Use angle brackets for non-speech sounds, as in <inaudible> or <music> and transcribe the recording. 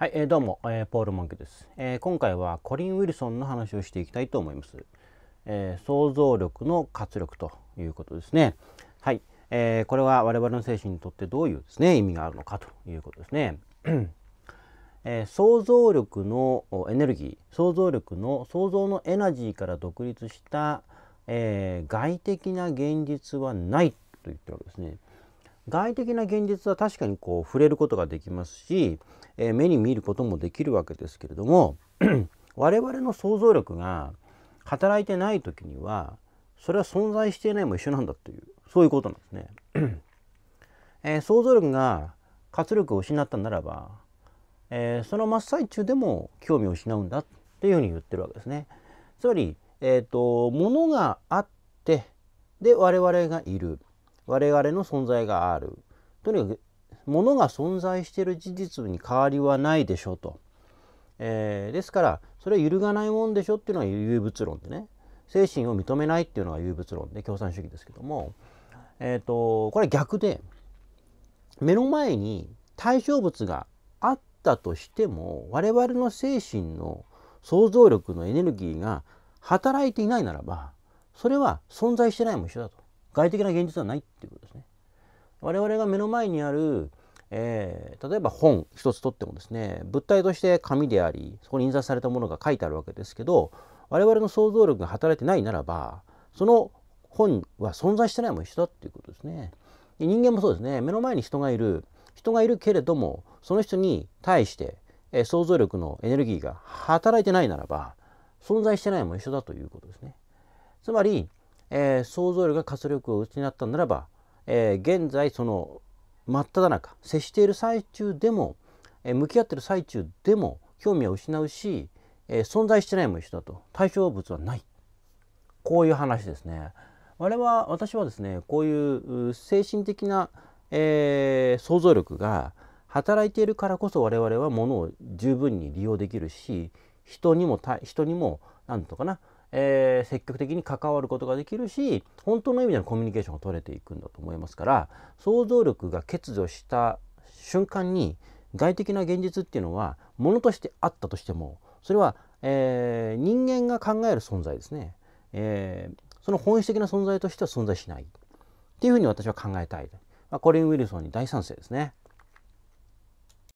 はい、えー、どうも、えー、ポール・モンキです、えー、今回はコリン・ウィルソンの話をしていきたいと思います。えー、想像力の活力ということですね。はい、えー、これは我々の精神にとってどういうですね意味があるのかということですね。えー、想像力のエネルギー、想像力の想像のエナジーから独立した、えー、外的な現実はないと言ってるわけですね。外的な現実は確かにこう触れることができますし、えー、目に見ることもできるわけですけれども <clears throat> 我々の想像力が働いてない時にはそれは存在していないも一緒なんだというそういうことなんですね。<clears throat> えー、想像力が活力を失ったならば、えー、その真っ最中でも興味を失うんだっていうふうに言ってるわけですね。つまり、えーと、物があってで我々がいる。我々の存在があるとにかく物が存在している事実に変わりはないでしょうと、えー、ですからそれは揺るがないもんでしょっていうのは唯物論でね精神を認めないっていうのが唯物論で共産主義ですけども、えーと、これは逆で目の前に対象物があったとしても我々の精神の想像力のエネルギーが働いていないならばそれは存在してないも一緒だと。外的な現実はないっていうことですね。我々が目の前にある、えー、例えば本一つとってもですね物体として紙でありそこに印刷されたものが書いてあるわけですけど我々の想像力が働いてないならばその本は存在してないも一緒だっていうことですね。人間もそうですね目の前に人がいる人がいるけれどもその人に対して、えー、想像力のエネルギーが働いてないならば存在してないも一緒だということですね。つまりえー、想像力が活力を失ったならば、えー、現在その真っ只中接している最中でも、えー、向き合ってる最中でも興味を失うし、え存在してないも一緒だと対象物はないこういう話ですね。我は私はですねこういう精神的な、え想像力が働いているからこそ我々はものを十分に利用できるし人にも人にも何とかなえー、積極的に関わることができるし本当の意味でのコミュニケーションが取れていくんだと思いますから想像力が欠如した瞬間に外的な現実っていうのはものとしてあったとしてもそれは、えー、人間が考える存在ですね、えー、その本質的な存在としては存在しないっていうふうに私は考えたい、まあ、コリン・ウィルソンに大賛成ですね。